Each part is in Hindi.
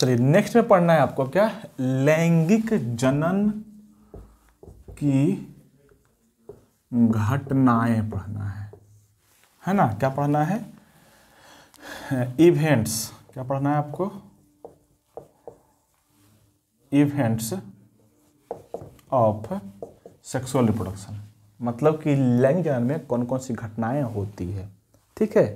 चलिए नेक्स्ट में पढ़ना है आपको क्या लैंगिक जनन की घटनाएं पढ़ना है है ना क्या पढ़ना है इवेंट्स क्या पढ़ना है आपको इवेंट्स ऑफ सेक्सुअल रिप्रोडक्शन मतलब कि लैंगिक जनन में कौन कौन सी घटनाएं होती है ठीक है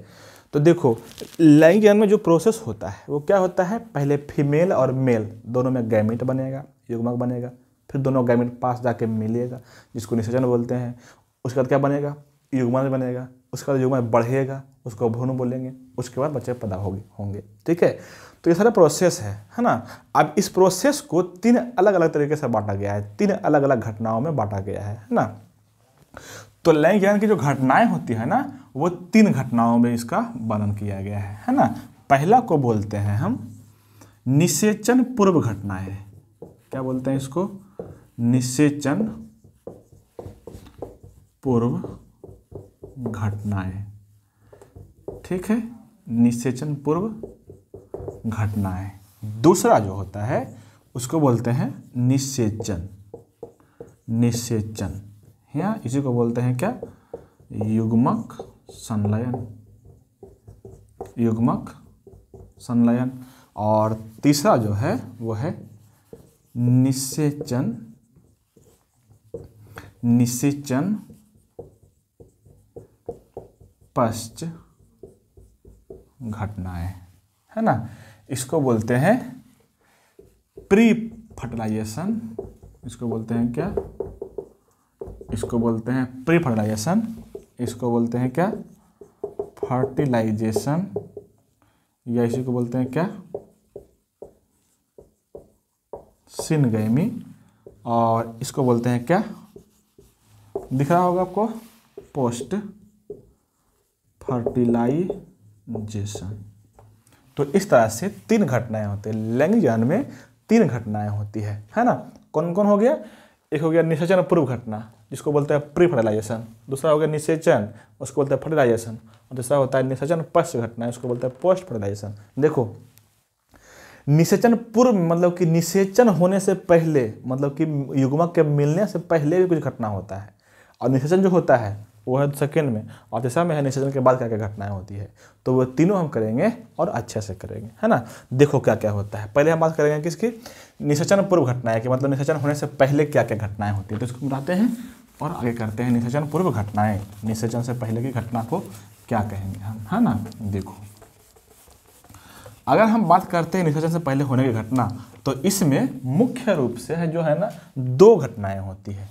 तो देखो लैंगिक जनन में जो प्रोसेस होता है वो क्या होता है पहले फीमेल और मेल दोनों में गैमिट बनेगा युग्मक बनेगा फिर दोनों गैमिट पास जाके मिलेगा जिसको निषेचन बोलते हैं उसके बाद क्या बनेगा युग्मन बनेगा उसके बाद युग्मन बढ़ेगा उसको भ्रूण बोलेंगे उसके बाद बच्चे पैदा होंगे होंगे ठीक है तो ये सारा प्रोसेस है है ना अब इस प्रोसेस को तीन अलग अलग तरीके से बांटा गया है तीन अलग अलग घटनाओं में बांटा गया है ना तो लैंगिक ज्ञान की जो घटनाएं होती है ना वो तीन घटनाओं में इसका वर्णन किया गया है है ना पहला को बोलते हैं हम निषेचन पूर्व घटनाएं क्या बोलते हैं इसको निषेचन पूर्व घटनाएं ठीक है निषेचन पूर्व घटनाएं दूसरा जो होता है उसको बोलते हैं निषेचन निषेचन या इसी को बोलते हैं क्या युग्मक संलयन युग्मक संलयन और तीसरा जो है वो है निषेचन निषेचन पश्च घटनाएं है ना इसको बोलते हैं प्री फर्टिलाइजेशन इसको बोलते हैं क्या इसको बोलते हैं प्री फर्टिलाइजेशन इसको बोलते हैं क्या फर्टिलाइजेशन या इसी को बोलते हैं क्या सिनगैमी और इसको बोलते हैं क्या दिख रहा होगा आपको पोस्ट फर्टिलाइजेशन तो इस तरह से तीन घटनाएं होते हैं लैंग्वेजन में तीन घटनाएं होती है है ना कौन कौन हो गया एक हो गया निषेचन पूर्व घटना जिसको बोलते हैं प्री फर्टिलाइजेशन दूसरा हो गया निषेचन उसको बोलते हैं फर्टिलाइजेशन और तीसरा होता है निषेचन पश्च घटना उसको बोलते हैं पोस्ट फर्टिलाइजेशन देखो निषेचन पूर्व मतलब कि निषेचन होने से पहले मतलब कि युग्मक के मिलने से पहले भी कुछ घटना होता है और निषेचन जो होता है वो है सेकेंड में और तीसरा में है निषेचन के बाद क्या क्या घटनाएं होती है तो वो तीनों हम करेंगे और अच्छे से करेंगे है ना देखो क्या क्या होता है पहले हम बात करेंगे किसकी निषेचन पूर्व घटनाएं कि मतलब निषेचन होने से पहले क्या क्या घटनाएं होती है तो इसको बताते हैं और आगे करते हैं निषेचन पूर्व घटनाएं निषेचन से पहले की घटना को क्या कहेंगे हम है ना देखो अगर हम बात करते हैं निषेचन से पहले होने की घटना तो इसमें मुख्य रूप से है जो है ना दो घटनाएं होती है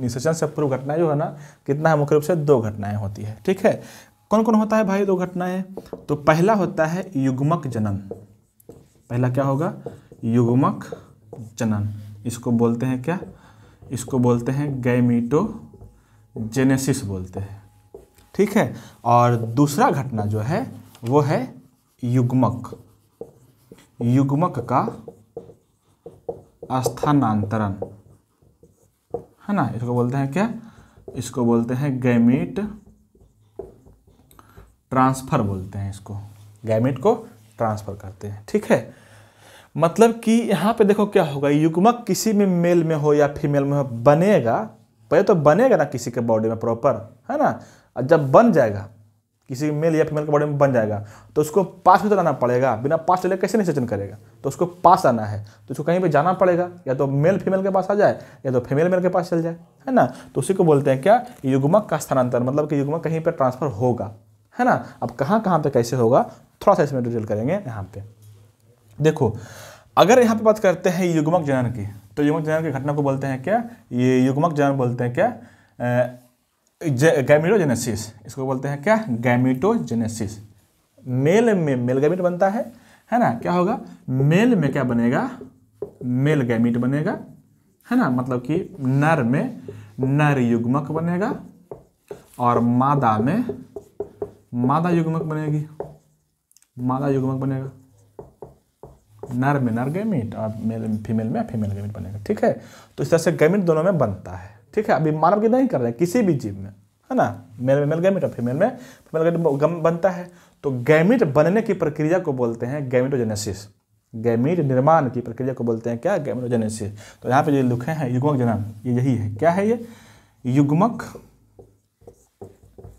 निषेचन से पूर्व घटना जो है ना कितना है मुख्य रूप से दो घटनाएं होती है ठीक है कौन कौन होता है भाई दो घटनाएं तो पहला होता है युग्मक जनन पहला क्या होगा युग्मक जनन इसको बोलते हैं क्या इसको बोलते हैं गैमीटो जेनेसिस बोलते हैं ठीक है और दूसरा घटना जो है वो है युग्मक युग्मक का स्थानांतरण है ना इसको बोलते हैं क्या इसको बोलते हैं गैमेट ट्रांसफ़र बोलते हैं इसको गैमेट को ट्रांसफ़र करते हैं ठीक है मतलब कि यहाँ पे देखो क्या होगा युग्मक किसी में मेल में हो या फीमेल में हो बनेगा पहले तो बनेगा ना किसी के बॉडी में प्रॉपर है ना जब बन जाएगा किसी मेल या फीमेल के बॉडी में बन जाएगा तो उसको पास में तो लाना पड़ेगा बिना पास चले कैसे निषेचन करेगा तो उसको पास आना है तो उसको कहीं पर जाना पड़ेगा या तो मेल फीमेल के पास आ जाए या तो फीमेल मेल के पास चल जाए है ना तो उसी को बोलते हैं क्या युग्मक का स्थानांतरण मतलब कि युग्मक कहीं पर ट्रांसफर होगा है ना अब कहाँ कहाँ पर कैसे होगा थोड़ा सा इसमें डिटेल करेंगे यहाँ पर देखो अगर यहाँ पर बात करते हैं युग्मक जनन की तो युग्मक जनन की घटना को बोलते हैं क्या ये युग्मक जनन बोलते हैं क्या गैमिटोजेनेसिस इसको बोलते हैं क्या गैमिटोजेनेसिस मेल में मेल गैमिट बनता है है ना क्या होगा मेल में क्या बनेगा मेल गैमिट बनेगा है ना मतलब कि नर में नर युग्मक बनेगा और मादा में मादा युग्मक बनेगी मादा युग्मक बनेगा नर में नर गैमिट और मेल फीमेल में फीमेल गैमिट बनेगा ठीक है तो इस तरह से गैमिट दोनों में बनता है ठीक है अभी मानव कितना ही कर रहे हैं किसी भी जीव में है ना मेल में मेल गैमिट और फीमेल में फीमेल तो गैमिट गम बनता है तो गैमिट बनने की प्रक्रिया को बोलते हैं गैमिटोजेनेसिस गैमिट निर्माण की प्रक्रिया को बोलते हैं क्या गैमिटोजेनेसिस तो यहाँ पे जो लिखे हैं युग्मक जनन ये यही है क्या है ये युग्मक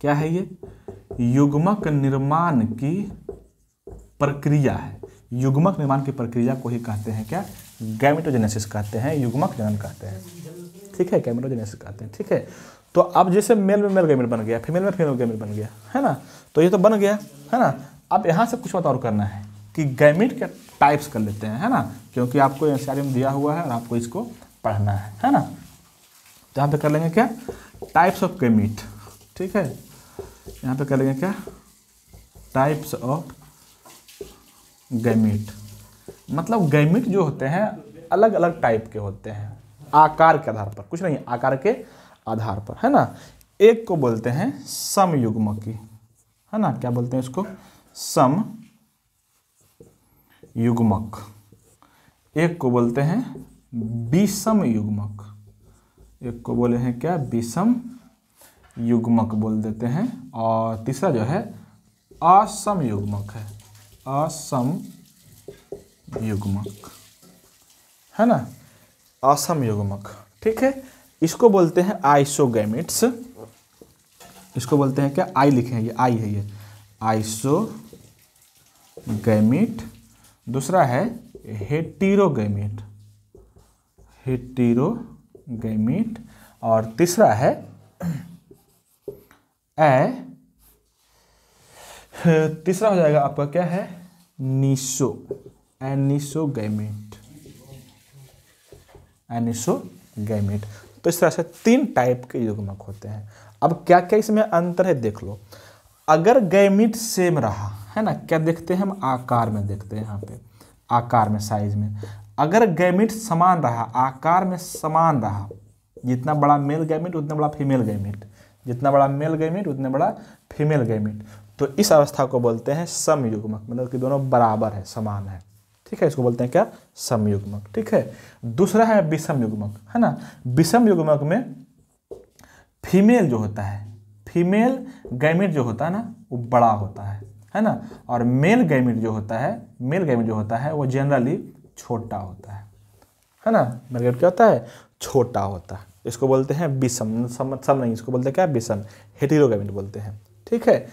क्या है ये युग्मक निर्माण की प्रक्रिया है युग्मक निर्माण की प्रक्रिया को ही कहते हैं क्या गैमिटोजेनेसिस कहते हैं युग्मक जनन कहते हैं ठीक है कैमरो कहते हैं ठीक है तो अब जैसे मेल में मेल गैमेट बन गया फीमेल में फीमेल गैमेट बन गया है ना तो ये तो बन गया है ना अब यहाँ से कुछ बात और करना है कि गैमिट के टाइप्स कर लेते हैं है ना क्योंकि आपको एन में दिया हुआ है और आपको इसको पढ़ना है है ना तो यहाँ पे कर लेंगे क्या टाइप्स ऑफ गैमिट ठीक है यहाँ पे कर लेंगे क्या टाइप्स ऑफ गैमिट मतलब गैमिट जो होते हैं अलग अलग टाइप के होते हैं आकार के आधार पर कुछ नहीं आकार के आधार पर है ना एक को बोलते हैं समयुग्मकी है ना क्या बोलते हैं इसको सम युग्मक एक को बोलते हैं विषम युग्मक एक को बोले हैं क्या विषम युग्मक बोल देते हैं और तीसरा जो है असम युग्मक है असम युग्मक है ना असम युग्मक ठीक है इसको बोलते हैं आइसोगेमिट्स इसको बोलते हैं क्या आई लिखे हैं ये आई है ये गैमिट दूसरा है हेटीरोगेमिट हेटीरोगेमिट और तीसरा है ए तीसरा हो जाएगा आपका क्या है निशो एनिसोगेमिट एनिसोगैमेट तो इस तरह से तीन टाइप के युग्मक होते हैं अब क्या क्या इसमें अंतर है देख लो अगर गैमिट सेम रहा है ना क्या देखते हैं हम आकार में देखते हैं यहाँ पे आकार में साइज में अगर गैमिट समान रहा आकार में समान रहा जितना बड़ा मेल गैमिट उतना बड़ा फीमेल गैमिट जितना बड़ा मेल गैमिट उतना बड़ा फीमेल गैमिट तो इस अवस्था को बोलते हैं समयुग्मक मतलब कि दोनों बराबर है समान है ठीक है इसको बोलते हैं क्या समयुग्मक ठीक है दूसरा है विषम युग्मक है ना विषम युग्मक में फीमेल जो होता है फीमेल गैमिट जो होता है ना वो बड़ा होता है है ना और मेल गैमिट जो होता है मेल गैमिट जो होता है वो जनरली छोटा होता है है ना मेल गैमिट क्या होता है छोटा होता है इसको बोलते हैं विषम सम सम नहीं इसको बोलते हैं क्या विषम हेटेरोगैमेट बोलते हैं ठीक है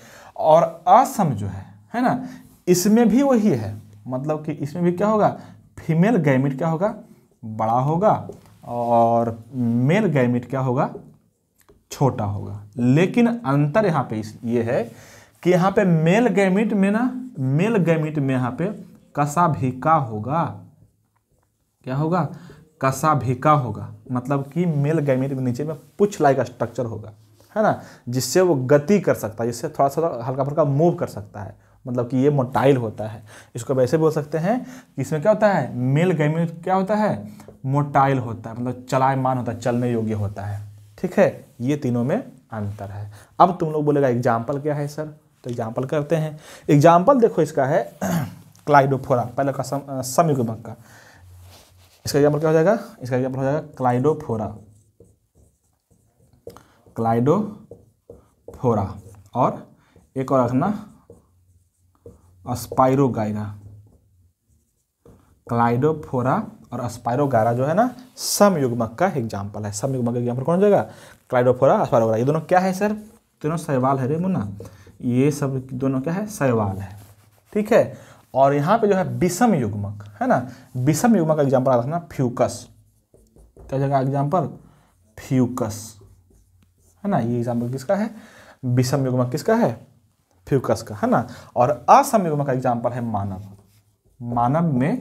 और असम जो है है ना इसमें भी वही है मतलब कि इसमें भी क्या होगा फीमेल गैमिट क्या होगा बड़ा होगा और मेल गैमिट क्या होगा छोटा होगा लेकिन अंतर यहाँ पे इस ये है कि यहाँ पे मेल गैमिट में ना मेल गैमिट में यहाँ पे कसा भिका होगा क्या होगा कसा भिका होगा मतलब कि मेल गैमिट में नीचे में पुछ लाइक स्ट्रक्चर होगा है ना जिससे वो गति कर सकता है जिससे थोड़ा सा हल्का फुल्का मूव कर सकता है मतलब कि ये मोटाइल होता है इसको वैसे बोल सकते हैं कि इसमें क्या होता है मेल गैम्यूट क्या होता है मोटाइल होता है मतलब चलायमान होता है चलने योग्य होता है ठीक है ये तीनों में अंतर है अब तुम लोग बोलेगा एग्जाम्पल क्या है सर तो एग्जाम्पल करते हैं एग्जाम्पल देखो इसका है क्लाइडोफोरा पहले का समयुग समयुगमक का इसका एग्जाम्पल क्या हो जाएगा इसका एग्जाम्पल हो जाएगा क्लाइडोफोरा क्लाइडोफोरा और एक और रखना और गायरा क्लाइडोफोरा और स्पायरोगारा जो है ना समयुग्मक का एग्जाम्पल है समयुग्मक का एग्जाम्पल कौन जाएगा क्लाइडोफोरा स्पायरोगारा ये दोनों क्या है सर दोनों सहवाल है रे मुन्ना ये सब दोनों क्या है सहवाल है ठीक है और यहाँ पे जो है विषम युग्मक है ना विषम युग्मक का एग्जाम्पल आता है ना फ्यूकस क्या जगह एग्जाम्पल फ्यूकस है ना ये एग्जाम्पल किसका है विषम युग्मक किसका है फ्यूकस का है ना और असंयुग्म का एग्जाम्पल है मानव मानव में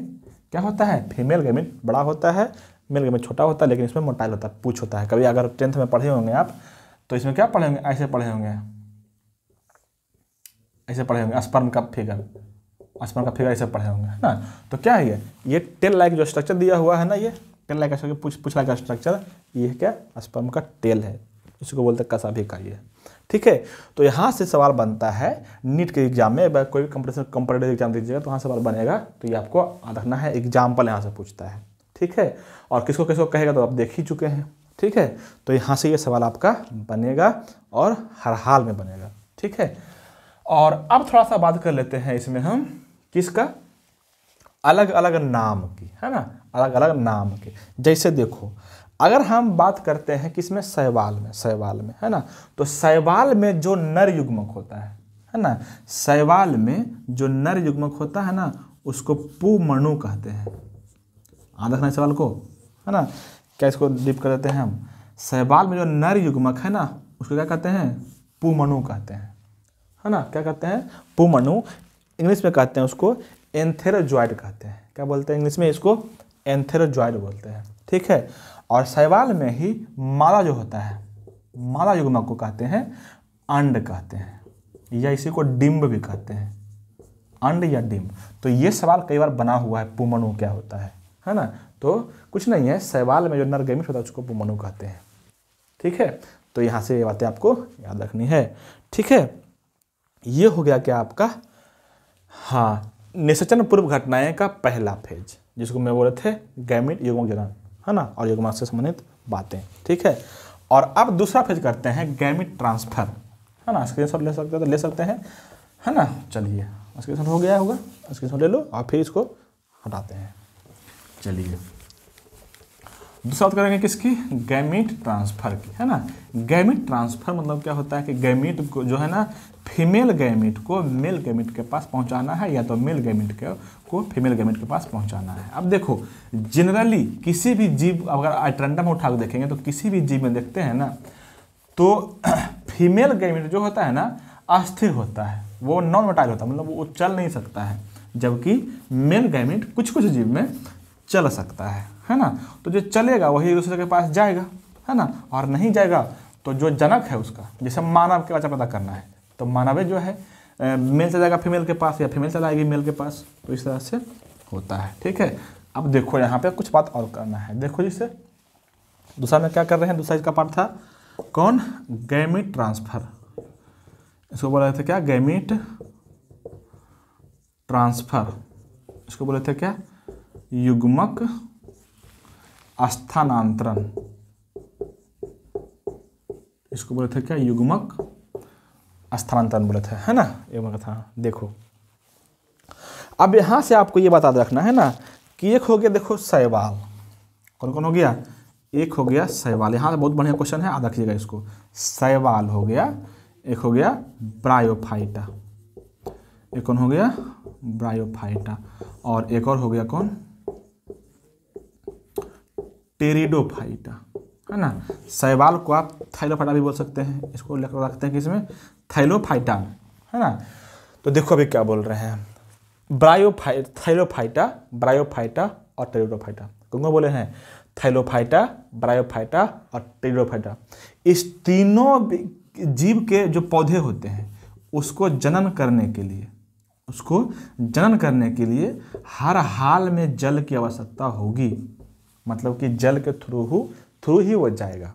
क्या होता है फीमेल गैमेट बड़ा होता है मेल गैमेट छोटा होता है लेकिन इसमें मोटाइल होता है पूछ होता है कभी अगर टेंथ में पढ़े होंगे आप तो इसमें क्या पढ़े होंगे ऐसे पढ़े होंगे ऐसे पढ़े होंगे स्पर्म का फिगर स्पर्म का फिगर ऐसे पढ़े होंगे है ना तो क्या है ये ये टेल लाइक जो स्ट्रक्चर दिया हुआ है ना ये टेल लाइक स्ट्रक्चर पूछ पूछ लाइक स्ट्रक्चर ये क्या स्पर्म का टेल है इसको बोलते हैं कसा भी का ये ठीक है तो यहाँ से सवाल बनता है नीट के एग्जाम में अगर कोई भी कंपटीशन कंपटेटिव एग्जाम दीजिएगा तो वहाँ सवाल बनेगा तो ये आपको याद रखना है एग्जाम्पल यहाँ से पूछता है ठीक है और किसको किसको कहेगा तो आप देख ही चुके हैं ठीक है तो यहाँ से ये सवाल आपका बनेगा और हर हाल में बनेगा ठीक है और अब थोड़ा सा बात कर लेते हैं इसमें हम किसका अलग अलग नाम की है ना अलग अलग नाम के जैसे देखो अगर हम बात करते हैं किसमें शैवाल में शैवाल में है ना तो शैवाल में जो नर युग्मक होता है है ना शैवाल में जो नर युग्मक होता है ना उसको पुमणु कहते हैं आ देखना सवाल को है ना क्या इसको डिप कर देते हैं हम शैवाल में जो नर युग्मक है ना उसको क्या कहते हैं पुमणु कहते हैं है ना क्या कहते हैं पुमणु इंग्लिश में कहते हैं उसको एंथेरोजॉइड कहते हैं क्या बोलते हैं इंग्लिश में इसको एंथेरोजॉइड बोलते हैं ठीक है और शैवाल में ही मादा जो होता है मादा युग्मक को कहते हैं अंड कहते हैं या इसी को डिम्ब भी कहते हैं अंड या डिम्ब तो ये सवाल कई बार बना हुआ है पुमनु क्या होता है है ना तो कुछ नहीं है शैवाल में जो नरगेमिट होता है उसको पुमनु कहते हैं ठीक है तो यहाँ से ये बातें आपको याद रखनी है ठीक है ये हो गया क्या आपका हाँ निषेचन पूर्व घटनाएं का पहला फेज जिसको मैं बोले थे गैमिट युगम जनन है ना और युग्मांश से संबंधित बातें ठीक है और अब दूसरा फेज करते हैं गैमिट ट्रांसफर है ना स्क्रीन ले सकते हो तो ले सकते हैं है ना चलिए स्क्रीन हो गया होगा स्क्रीन ले लो और फिर इसको हटाते हैं चलिए दूसरा बात करेंगे किसकी गैमिट ट्रांसफ़र की है ना गैमिट ट्रांसफ़र मतलब क्या होता है कि गैमिट को जो है ना फीमेल गैमिट को मेल गैमिट के पास पहुंचाना है या तो मेल गैमिट के को फीमेल गैमिट के पास पहुंचाना है अब देखो जनरली किसी भी जीव अगर अट्रेंडम उठा के देखेंगे तो किसी भी जीव में देखते हैं ना तो फीमेल गैमिट जो होता है ना अस्थिर होता है वो नॉन मोटाइल होता है मतलब वो चल नहीं सकता है जबकि मेल गैमिट कुछ कुछ जीव में चल सकता है है ना तो जो चलेगा वही दूसरे के पास जाएगा है ना और नहीं जाएगा तो जो जनक है उसका जैसे मानव के बच्चा पता करना है तो मानवे जो है मेल चला जाएगा फीमेल के पास या फीमेल चला मेल के पास तो इस तरह से होता है ठीक है अब देखो यहाँ पे कुछ बात और करना है देखो जिससे दूसरा में क्या कर रहे हैं दूसरा इसका पार्ट था कौन गैमिट ट्रांसफ़र इसको बोला था क्या गैमिट ट्रांसफ़र इसको बोले थे क्या युग्मक स्थानांतरण इसको बोले थे क्या युग्मक स्थानांतरण बोले थे है ना मैं कथा देखो अब यहां से आपको ये बता रखना है ना कि एक हो गया देखो सैवाल कौन कौन हो गया एक हो गया सैवाल यहां बहुत बढ़िया क्वेश्चन है आधा रखिएगा इसको सैवाल हो गया एक हो गया ब्रायोफाइटा एक कौन हो गया ब्रायोफाइटा और एक और हो गया कौन टेरिडोफाइटा है ना शैवाल को आप थैलोफाइटा भी बोल सकते हैं इसको रखते हैं कि इसमें थैलोफाइटा है ना तो देखो अभी क्या बोल रहे हैं ब्रायोफाइ थैलोफाइटा ब्रायोफाइटा और टेरिडोफाइटा कौन बोले हैं थैलोफाइटा ब्रायोफाइटा और टेरिडोफाइटा इस तीनों जीव के जो पौधे होते हैं उसको जनन करने के लिए उसको जनन करने के लिए हर हाल में जल की आवश्यकता होगी मतलब कि जल के थ्रू हु थ्रू ही वो जाएगा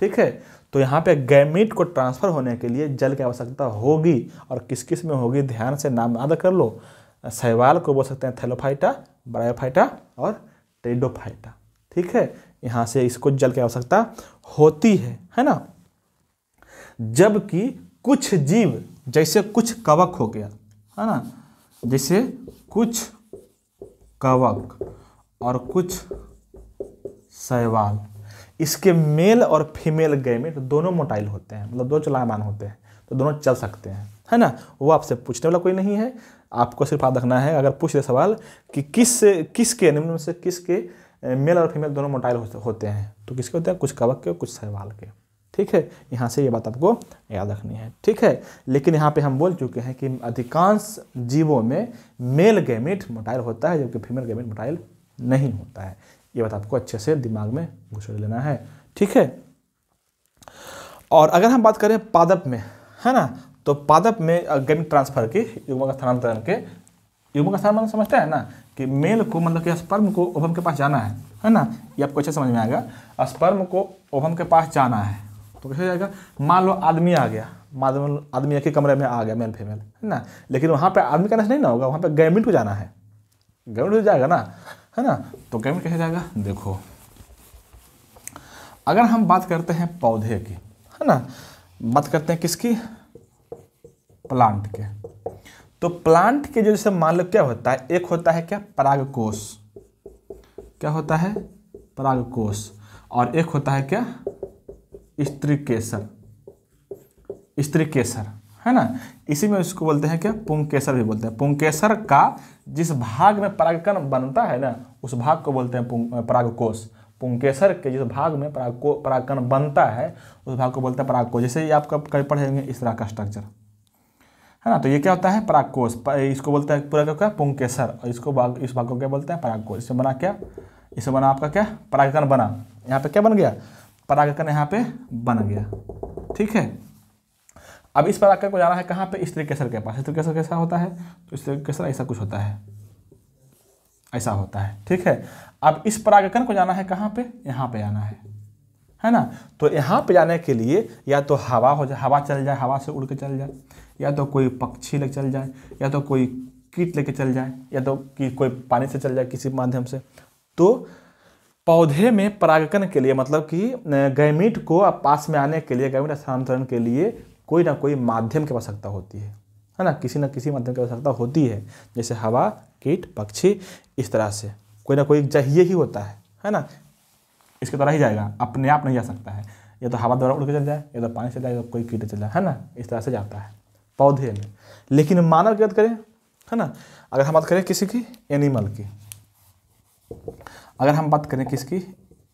ठीक है तो यहाँ पे गैमेट को ट्रांसफ़र होने के लिए जल की आवश्यकता होगी और किस किस में होगी ध्यान से नाम याद कर लो सहवाल को बोल सकते हैं थेलोफाइटा ब्रायोफाइटा और टेडोफाइटा ठीक है यहाँ से इसको जल की आवश्यकता होती है है ना जबकि कुछ जीव जैसे कुछ कवक हो गया है ना जैसे कुछ कवक और कुछ शैवाल इसके मेल और फीमेल गैमेट दोनों मोटाइल होते हैं मतलब दो चलायमान होते हैं तो दोनों चल सकते हैं है ना वो आपसे पूछने वाला कोई नहीं है आपको सिर्फ याद रखना है अगर पूछ रहे सवाल कि किस किसके निम्न से किसके मेल और फीमेल दोनों मोटाइल होते हैं तो किसके होते हैं कुछ कवक के कुछ शैवाल के ठीक है यहाँ से ये बात आपको याद रखनी है ठीक है लेकिन यहाँ पे हम बोल चुके हैं कि अधिकांश जीवों में मेल गैमेट मोटाइल होता है जबकि फीमेल गैमेट मोटाइल नहीं होता है ये बात आपको अच्छे से दिमाग में घुसड़ लेना है ठीक है और अगर हम बात करें पादप में है ना तो पादप में गैमिक ट्रांसफर के युग्म का स्थानांतरण के युग्म का स्थानांतरण समझते हैं ना कि मेल को मतलब कि स्पर्म को ओभम के पास जाना है है ना ये आपको अच्छे समझ में आएगा स्पर्म को ओभम के पास जाना है तो कैसे जाएगा मान लो आदमी आ गया मान लो आदमी एक ही कमरे में आ गया मेल फीमेल है ना लेकिन वहाँ पर आदमी का नशा नहीं ना होगा वहाँ पर गैमिट को जाना है गैमिट जाएगा ना है ना तो कैम कहा जाएगा देखो अगर हम बात करते हैं पौधे की है ना बात करते हैं किसकी प्लांट के तो प्लांट के जो जैसे मान लो क्या होता है एक होता है क्या परागकोष क्या होता है परागकोष और एक होता है क्या स्त्री केसर स्त्री केसर है ना इसी में इसको बोलते हैं क्या पुंकेसर भी बोलते हैं पुंकेसर का जिस भाग में परागकण बनता है ना उस भाग को बोलते हैं परागकोश पुंकेसर के जिस भाग में परागको परागकण बनता है उस भाग को बोलते हैं परागकोश जैसे ये आप कभी पढ़ेंगे इस तरह का स्ट्रक्चर है ना तो ये क्या होता है परागकोश इसको बोलते हैं पूरा क्या पुंकेसर और इसको भाग इस भाग को क्या बोलते हैं परागकोश इसमें बना क्या इसे बना आपका क्या परागकण बना यहाँ पे क्या बन गया परागकण यहाँ पे बन गया ठीक है अब इस पर आकर को जाना है कहाँ पे स्त्री केसर के पास स्त्री केसर कैसा होता है तो स्त्री केसर ऐसा कुछ होता है ऐसा होता है ठीक है अब इस परागकन को जाना है कहाँ पे यहाँ पे आना है है ना तो यहाँ पे जाने के लिए या तो हवा हो जाए हवा चल जाए हवा से उड़ के चल जाए या तो कोई पक्षी लेके चल जाए या तो कोई कीट लेके चल जाए या तो कि कोई पानी से चल जाए किसी माध्यम से तो पौधे में परागकन के लिए मतलब कि गैमिट को पास में आने के लिए गैमिट स्थानांतरण के लिए कोई ना कोई माध्यम की आवश्यकता होती है है ना किसी ना किसी माध्यम की आवश्यकता होती है जैसे हवा कीट पक्षी इस तरह से कोई ना कोई चाहिए ही होता है है ना इसके द्वारा ही जाएगा अपने आप नहीं जा सकता है या तो हवा द्वारा उड़ के चल जाए या तो पानी चल जाए या तो कोई कीट चल जाए है ना इस तरह से जाता है पौधे में लेकिन मानव की बात करें है ना अगर हम बात करें किसी की एनिमल की अगर हम बात करें किसकी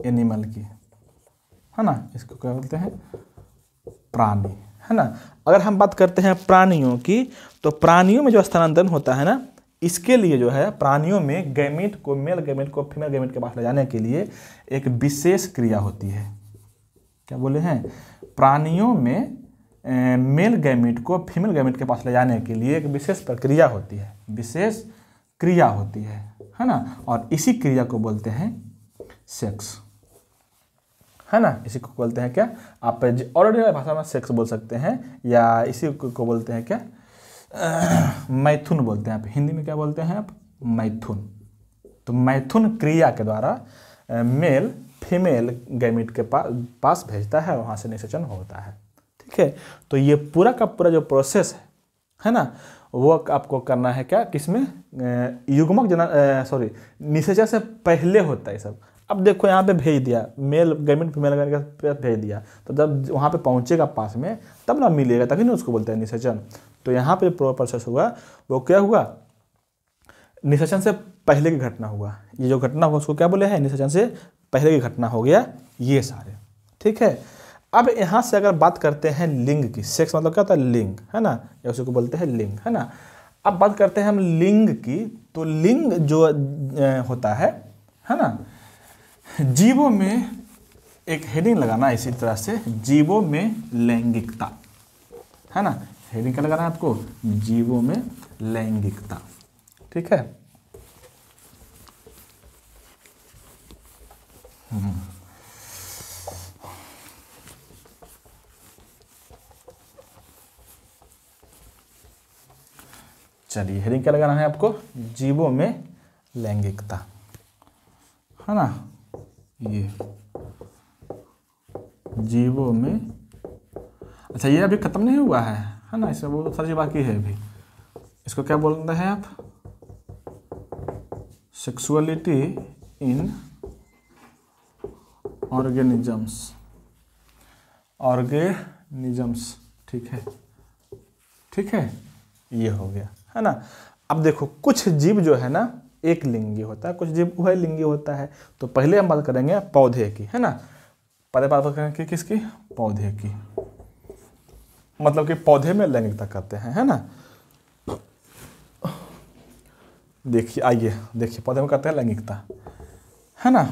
एनिमल की है ना इसको क्या बोलते हैं प्राणी है ना अगर हम बात करते हैं प्राणियों की तो प्राणियों में जो स्थानांतरण होता है ना इसके लिए जो है प्राणियों में गैमेट को मेल गैमेट को फीमेल गैमेट के पास ले जाने के लिए एक विशेष क्रिया होती है क्या बोले हैं प्राणियों में मेल गैमेट को फीमेल गैमेट के पास ले जाने के लिए एक विशेष प्रक्रिया होती है विशेष क्रिया होती है है ना और इसी क्रिया को बोलते हैं सेक्स है ना इसी को बोलते हैं क्या आप और भाषा में सेक्स बोल सकते हैं या इसी को बोलते हैं क्या मैथुन बोलते हैं आप हिंदी में क्या बोलते हैं आप मैथुन तो मैथुन क्रिया के द्वारा मेल फीमेल गैमिट के पा, पास भेजता है वहाँ से निषेचन होता है ठीक है तो ये पूरा का पूरा जो प्रोसेस है है ना वो आपको करना है क्या किसमें युग्मक जना सॉरी निषेचन से पहले होता है सब अब देखो यहाँ पे भेज दिया मेल गवर्नमेंट फीमेल गवर्नमेंट भेज दिया तो जब वहाँ पे पहुँचेगा पास में तब ना मिलेगा तभी ना उसको बोलते हैं निषेचन तो यहाँ पे प्रो प्रोसेस हुआ वो क्या हुआ निषेचन से पहले की घटना हुआ ये जो घटना हुआ उसको क्या बोले हैं निषेचन से पहले की घटना हो गया ये सारे ठीक है अब यहाँ से अगर बात करते हैं लिंग की सेक्स मतलब क्या होता है लिंग है ना या उसी को बोलते हैं लिंग है ना अब बात करते हैं हम लिंग की तो लिंग जो होता है है ना जीवों में एक हेडिंग लगाना इसी तरह से जीवों में लैंगिकता है ना हेडिंग क्या लगाना है आपको जीवों में लैंगिकता ठीक है हम्म। चलिए हेडिंग क्या लगाना है आपको जीवों में लैंगिकता है ना ये जीवों में अच्छा ये अभी ख़त्म नहीं हुआ है है ना इसमें वो सारी बाकी है अभी इसको क्या बोलते हैं आप सेक्सुअलिटी इन ऑर्गेनिजम्स ऑर्गेनिजम्स ठीक है ठीक है ये हो गया है ना अब देखो कुछ जीव जो है ना एक लिंगी होता है कुछ जीव उभय लिंगी होता है तो पहले हम बात करेंगे पौधे की है ना पहले बात करेंगे किसकी पौधे की मतलब कि पौधे में लैंगिकता करते हैं है ना देखिए आइए देखिए पौधे में करते हैं लैंगिकता है ना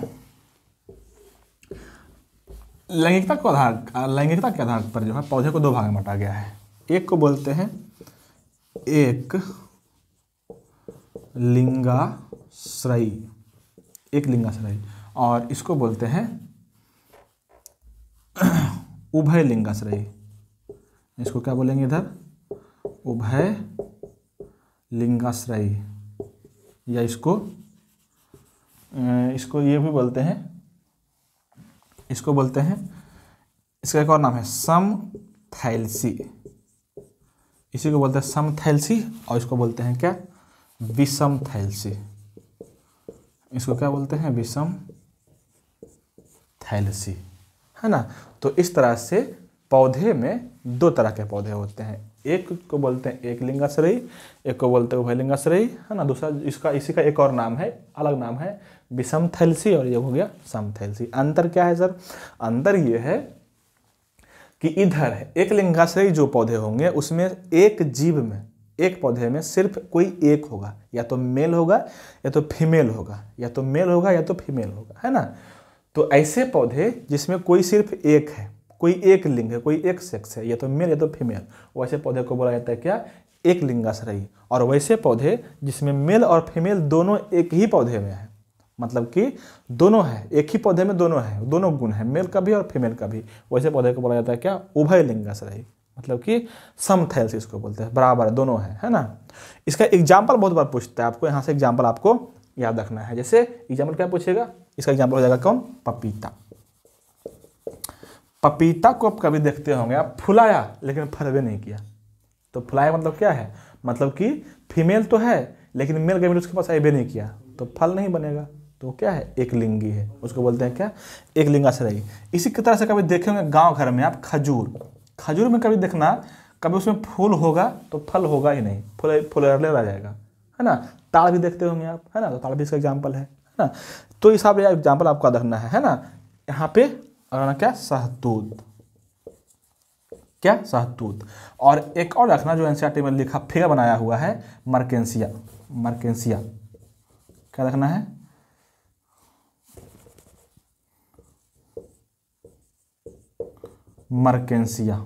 लैंगिकता को आधार लैंगिकता के आधार पर जो है पौधे को दो भाग में बांटा गया है एक को बोलते हैं एक लिंगाश्रय एक लिंगाश्रय और इसको बोलते हैं उभय लिंगाश्रय इसको क्या बोलेंगे इधर उभय लिंगाश्रय या इसको इसको ये भी बोलते हैं इसको बोलते हैं इसका एक और नाम है सम थैलसी इसी को बोलते हैं सम थैलसी और इसको बोलते हैं क्या विषम थैलसी इसको क्या बोलते हैं विषम थैलसी है ना तो इस तरह से पौधे में दो तरह के पौधे होते हैं एक को बोलते हैं एक लिंगाश्रयी एक को बोलते हैं उभयलिंगाश्रयी है ना दूसरा इसका इसी का एक और नाम है अलग नाम है विषम थैलसी और ये हो गया सम थैलसी अंतर क्या है सर अंतर ये है कि इधर है एक लिंगाश्रयी जो पौधे होंगे उसमें एक जीव में एक पौधे में सिर्फ कोई एक होगा या तो मेल होगा या तो फीमेल होगा या तो मेल होगा या तो फीमेल होगा है ना तो ऐसे पौधे जिसमें कोई सिर्फ एक है कोई एक लिंग है कोई एक सेक्स है या तो मेल या तो फीमेल वैसे पौधे को बोला जाता है क्या एक लिंगाश्रयी और वैसे पौधे जिसमें मेल और फीमेल दोनों एक ही पौधे में है मतलब कि दोनों है एक ही पौधे में दोनों है दोनों गुण है मेल का भी और फीमेल का भी वैसे पौधे को बोला जाता है क्या उभय लिंगाश्रयी मतलब कि समथैल्स इसको बोलते हैं बराबर है दोनों है है ना इसका एग्जाम्पल बहुत बार पूछता है आपको यहाँ से एग्जाम्पल आपको याद रखना है जैसे एग्जाम्पल क्या पूछेगा इसका एग्जाम्पल हो जाएगा कौन पपीता पपीता को आप कभी देखते होंगे आप फुलाया लेकिन फरवे नहीं किया तो फुलाया मतलब क्या है मतलब कि फीमेल तो है लेकिन मेल कभी उसके पास एबे नहीं किया तो फल नहीं बनेगा तो क्या है एक लिंगी है उसको बोलते हैं क्या एक लिंगा रही इसी तरह से कभी देखेंगे गांव घर में आप खजूर खजूर में कभी देखना कभी उसमें फूल होगा तो फल होगा ही नहीं फूल फुलरले रह जाएगा है ना ताड़ भी देखते होंगे आप है ना तो ताड़ भी इसका एग्जाम्पल है है ना तो इस एग्जाम्पल आपका देखना है है ना यहाँ पे क्या सहतूत क्या सहतूत और एक और रखना जो एनसीआर में लिखा फिगर बनाया हुआ है मर्केंसिया मर्केंसिया क्या रखना है मर्केंसिया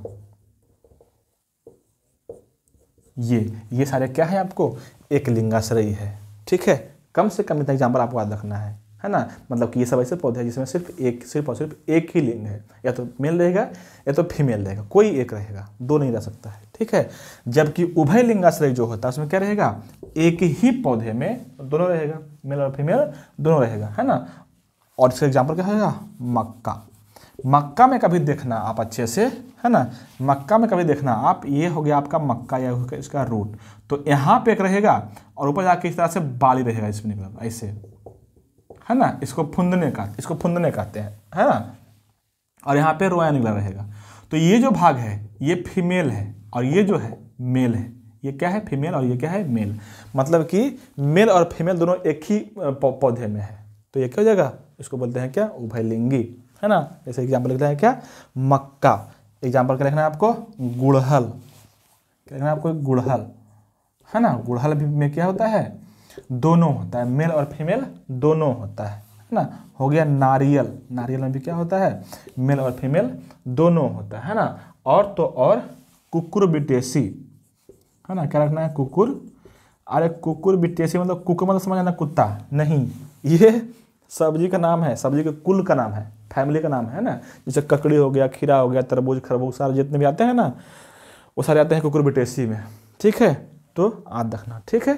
ये ये सारे क्या है आपको एक लिंगाश्रयी है ठीक है कम से कम इतना एग्जाम्पल आपको याद रखना है है ना मतलब कि ये सब ऐसे पौधे हैं जिसमें सिर्फ एक सिर्फ और सिर्फ एक ही लिंग है या तो मेल रहेगा या तो फीमेल रहेगा कोई एक रहेगा दो नहीं रह सकता है ठीक है जबकि उभय लिंगाश्रय जो होता है उसमें क्या रहेगा एक ही पौधे में दोनों रहेगा मेल और फीमेल दोनों रहेगा है ना और इसका एग्जाम्पल क्या रहेगा मक्का मक्का में कभी देखना आप अच्छे से है ना मक्का में कभी देखना आप ये हो गया आपका मक्का या इसका रूट तो यहाँ पे एक रहेगा और ऊपर जाके इस तरह से बाली रहेगा इसमें निकला ऐसे है ना इसको फुंदने का इसको फुंदने कहते हैं है ना और यहाँ पे रोया निकला रहेगा तो ये जो भाग है ये फीमेल है और ये जो है मेल है ये क्या है फीमेल और ये क्या है मेल मतलब कि मेल और फीमेल दोनों एक ही पौधे में है तो ये क्या हो जाएगा इसको बोलते हैं क्या उभयलिंगी है ना जैसे एग्जाम्पल लिखना है क्या मक्का एग्जाम्पल क्या लिखना है आपको गुड़हल क्या लिखना है आपको गुड़हल है ना गुड़हल में क्या होता है दोनों होता है मेल और फीमेल दोनों होता है है ना हो गया नारियल नारियल में भी क्या होता है मेल और फीमेल दोनों होता है ना और तो और कुकुर बिटेसी है ना क्या रखना है कुकुर अरे कुकुर बिटेसी मतलब कुकुर मतलब समझ आना कुत्ता नहीं ये सब्जी का नाम है सब्जी के कुल का नाम है फैमिली का नाम है ना जैसे ककड़ी हो गया खीरा हो गया तरबूज खरबूज सारे जितने भी आते हैं ना वो सारे आते हैं कुकुरबिटेसी में ठीक है तो आद रखना ठीक है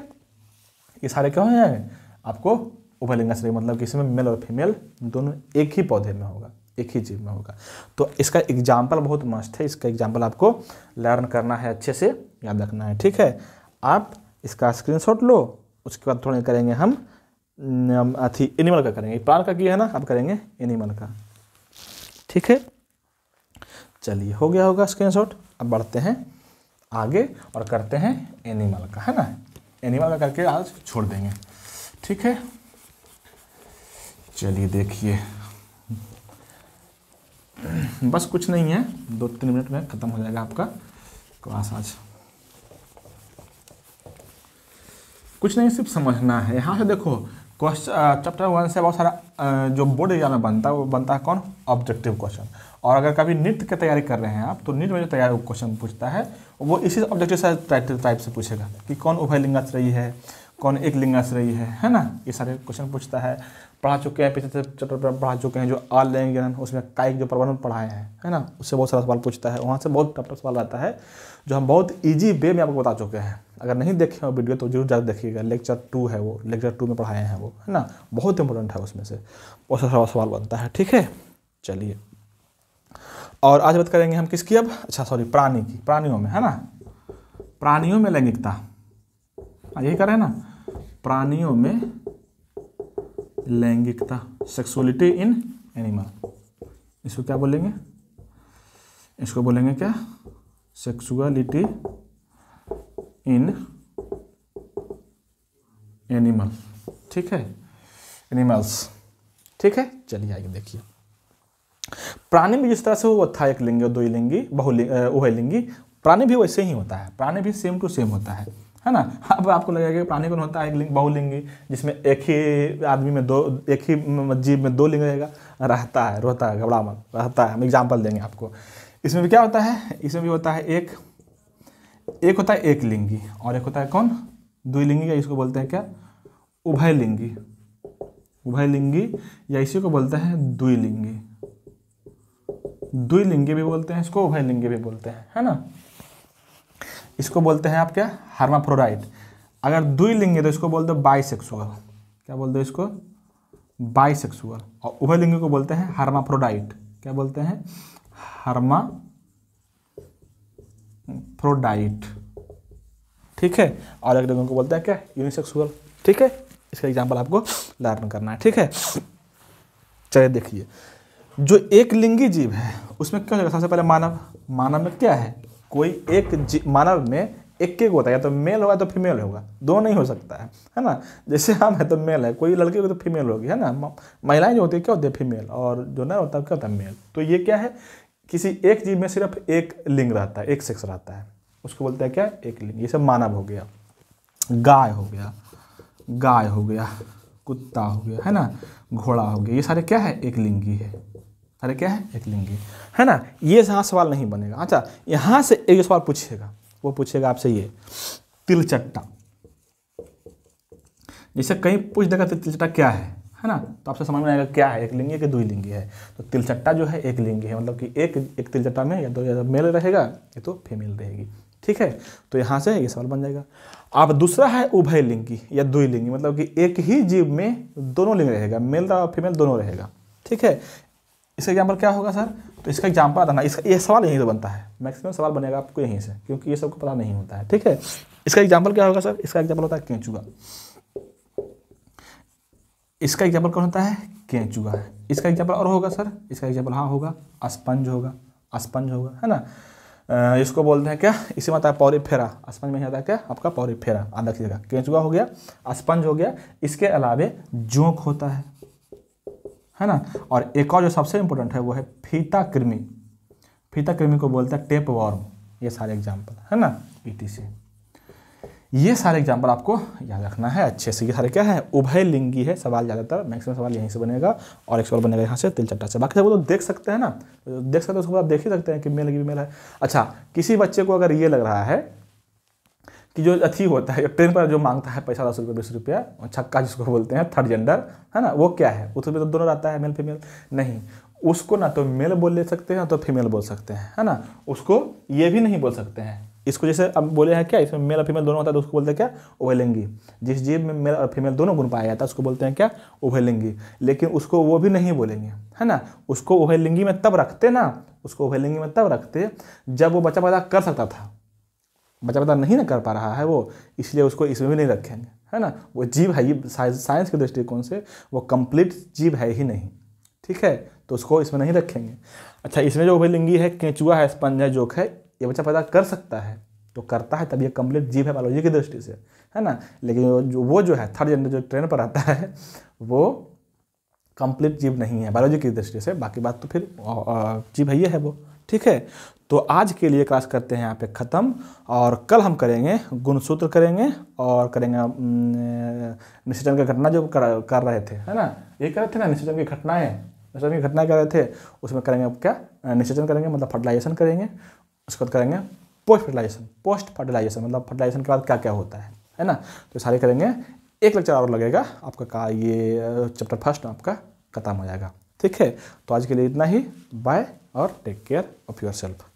ये सारे क्या हो जाएंगे आपको उभयलिंगा शरीर मतलब कि इसमें मेल और फीमेल दोनों एक ही पौधे में होगा एक ही जीव में होगा तो इसका एग्जाम्पल बहुत मस्त है इसका एग्जाम्पल आपको लर्न करना है अच्छे से याद रखना है ठीक है आप इसका स्क्रीनशॉट लो उसके बाद थोड़ा करेंगे हम अथी एनिमल का करेंगे पार का किया है ना आप करेंगे एनिमल का ठीक है चलिए हो गया होगा स्क्रीनशॉट अब बढ़ते हैं आगे और करते हैं एनिमल का है ना एनिमल का करके आज छोड़ देंगे ठीक है चलिए देखिए बस कुछ नहीं है दो तीन मिनट में ख़त्म हो जाएगा आपका क्लास आज कुछ नहीं सिर्फ समझना है यहाँ से देखो क्वेश्चन चैप्टर वन से बहुत सारा uh, जो बोर्ड एग्जाम में बनता है वो बनता है कौन ऑब्जेक्टिव क्वेश्चन और अगर कभी नृत्य की तैयारी कर रहे हैं आप तो नृत्य में जो तैयार क्वेश्चन पूछता है वो इसी ऑब्जेक्टिव से टाइप से पूछेगा कि कौन उभय लिंगाश्रयी रही है कौन एक लिंगाश्रयी रही है है ना ये सारे क्वेश्चन पूछता है पढ़ा चुके हैं पिछले चैप्टर पर पढ़ा चुके हैं जो आल लेंगन उसमें कायिक जो प्रबंधन पढ़ाए हैं है ना उससे बहुत सारा सवाल पूछता है वहाँ से बहुत टफ टफ सवाल आता है जो हम बहुत ईजी वे में आपको बता चुके हैं अगर नहीं देखे हो वीडियो तो जरूर ज़्यादा देखिएगा लेक्चर टू है वो लेक्चर टू में पढ़ाए हैं वो है ना बहुत इंपॉर्टेंट है उसमें से बहुत सारा सवाल बनता है ठीक है चलिए और आज बात करेंगे हम किसकी अब अच्छा सॉरी प्राणी की प्राणियों में है ना प्राणियों में लैंगिकता हाँ, यही करें ना प्राणियों में लैंगिकता सेक्सुअलिटी इन एनिमल इसको क्या बोलेंगे इसको बोलेंगे क्या सेक्सुअलिटी इन एनिमल ठीक है एनिमल्स ठीक है चलिए आगे देखिए प्राणी भी जिस तरह से वो था एक लिंगी और दो लिंगी बहुलिंग लिंगी प्राणी भी वैसे ही होता है प्राणी भी सेम टू सेम होता है है ना अब आपको लगेगा कि प्राणी कौन होता है एक लिंग बहुलिंगी जिसमें एक ही आदमी में दो एक ही जीव में दो लिंग रहेगा रहता है रोता है घबरा मत रहता है हम एग्जाम्पल देंगे आपको इसमें भी क्या होता है इसमें भी होता है एक एक होता है एक लिंगी और एक होता है कौन लिंगी या इसको बोलते हैं क्या उभय लिंगी उभय लिंगी या इसी को बोलते हैं दुई लिंगी भी बोलते हैं इसको उभय लिंगी भी बोलते हैं है ना इसको बोलते हैं आप क्या हार्माफ्रोराइट अगर दुई लिंगे तो इसको बोल दो बाइसेक्सुअल क्या बोल दो इसको बाइसेक्सुअल और उभय लिंगे को बोलते हैं हार्माफ्रोडाइट क्या बोलते हैं हार्मा प्रोडाइट ठीक है और अगर लोगों को बोलते हैं क्या यूनिसेक्सुअल ठीक है इसका एग्जाम्पल आपको लर्न करना है ठीक है चलिए देखिए जो एक लिंगी जीव है उसमें क्या हो जाएगा सबसे पहले मानव मानव में क्या है कोई एक मानव में एक एक होता है या तो मेल होगा तो फीमेल होगा दो नहीं हो सकता है है ना जैसे हम है तो मेल है कोई लड़की होगी तो फीमेल होगी है ना महिलाएं जो होती है क्या होती है फीमेल और जो नर होता है क्या होता है मेल तो ये क्या है किसी एक जीव में सिर्फ एक लिंग रहता है एक सेक्स रहता है उसको बोलते हैं क्या एक लिंग ये सब मानव हो गया गाय हो गया गाय हो गया कुत्ता हो गया है ना घोड़ा हो गया ये सारे क्या है एक लिंगी है अरे क्या है एक लिंगी है ना ये यहाँ सवाल नहीं बनेगा अच्छा यहाँ से एक सवाल पूछेगा वो पूछेगा आपसे ये तिलचट्टा जैसे कहीं पूछ देगा तो तिलचट्टा क्या है है ना तो आपसे समझ में आएगा क्या है एक लिंगी कि दुई लिंगी है तो तिलचट्टा जो है एक लिंगी है मतलब कि एक एक तिलचट्टा में या तो या मेल रहेगा ये तो फीमेल रहेगी ठीक है तो यहाँ से ये सवाल बन जाएगा अब दूसरा है उभय लिंगी या दुई लिंगी मतलब कि एक ही जीव में दोनों लिंग रहेगा मेल और फीमेल दोनों रहेगा ठीक है इसका एग्जाम्पल क्या होगा सर तो इसका एग्जाम्पल आता ना इसका ये सवाल यहीं से बनता है मैक्सिमम सवाल बनेगा आपको यहीं से क्योंकि ये सबको पता नहीं होता है ठीक है इसका एग्जाम्पल क्या होगा सर इसका एग्जाम्पल होता है केंचुआ इसका एग्जाम्पल कौन होता है केंचुआ है इसका एग्जाम्पल और होगा सर इसका एग्जाम्पल हाँ होगा स्पंज होगा स्पंज होगा है ना इसको बोलते हैं क्या इसी में आता है फेरा स्पंज में आता है क्या आपका फेरा आधा कीजिएगा केंचुआ हो गया स्पंज हो गया इसके अलावे जोंक होता है है ना और एक और जो सबसे इम्पोर्टेंट है वो है फीता कृमि फीता कृमि को बोलते हैं टेप वॉर्म ये सारे एग्जाम्पल है ना ई e ये सारे एग्जाम्पल आपको याद रखना है अच्छे से ये सारे क्या है उभय लिंगी है सवाल ज़्यादातर मैक्सिमम सवाल यहीं से बनेगा और एक सवाल बनेगा यहाँ से तिल चट्टा से बाकी सब लोग तो देख सकते हैं ना देख सकते हैं उसको आप देख ही सकते हैं कि मेल की मेल है अच्छा किसी बच्चे को अगर ये लग रहा है कि जो अथी होता है ट्रेन पर जो मांगता है पैसा दस रुपये बीस रुपया और छक्का जिसको बोलते हैं थर्ड जेंडर है ना वो क्या है उसमें तो दोनों रहता है मेल फीमेल नहीं उसको ना तो मेल बोल ले सकते हैं ना तो फीमेल बोल सकते हैं है ना उसको ये भी नहीं बोल सकते हैं इसको जैसे अब बोले हैं क्या इसमें मेल और फीमेल दोनों होता है तो उसको बोलते हैं क्या ओवलिंगी जिस जीव में मेल और फीमेल दोनों गुण पाया जाता है उसको बोलते हैं क्या ओवलिंगी लेकिन उसको वो भी नहीं बोलेंगे है ना उसको ओवलिंगी में तब रखते ना उसको ओवलिंगी में तब रखते जब वो बच्चा पैदा कर सकता था बच्चा पता नहीं ना कर पा रहा है वो इसलिए उसको इसमें भी नहीं रखेंगे है ना वो जीव है ये साइंस के दृष्टिकोण से वो कंप्लीट जीव है ही नहीं ठीक है तो उसको इसमें नहीं रखेंगे अच्छा इसमें जो उभयलिंगी है केंचुआ है स्पंज है जोक है ये बच्चा पैदा कर सकता है तो करता है तब ये कंप्लीट जीव है बायोलॉजी की दृष्टि से है ना लेकिन जो वो जो है थर्ड जेंडर जो ट्रेन पर आता है वो कंप्लीट जीव नहीं है बायोलॉजी की दृष्टि से बाकी बात तो फिर जीव है ये है वो ठीक है तो आज के लिए क्लास करते हैं यहाँ पे ख़त्म और कल हम करेंगे गुणसूत्र करेंगे और करेंगे निश्चन की घटना जो कर, कर रहे थे है ना ये कर रहे थे ना निश्चन की घटनाएँ निश्चन की घटनाएं कर रहे थे उसमें करेंगे अब क्या निश्चन करेंगे मतलब फर्टिलाइजेशन करेंगे उसके बाद करेंगे पोस्ट फर्टिलाइजेशन पोस्ट फर्टिलाइजेशन मतलब फर्टिलाइजेशन के बाद क्या क्या होता है है ना तो सारे करेंगे एक लेक्चर और लगेगा आपका का ये चैप्टर फर्स्ट आपका खत्म हो जाएगा ठीक है तो आज के लिए इतना ही बाय और take care of your self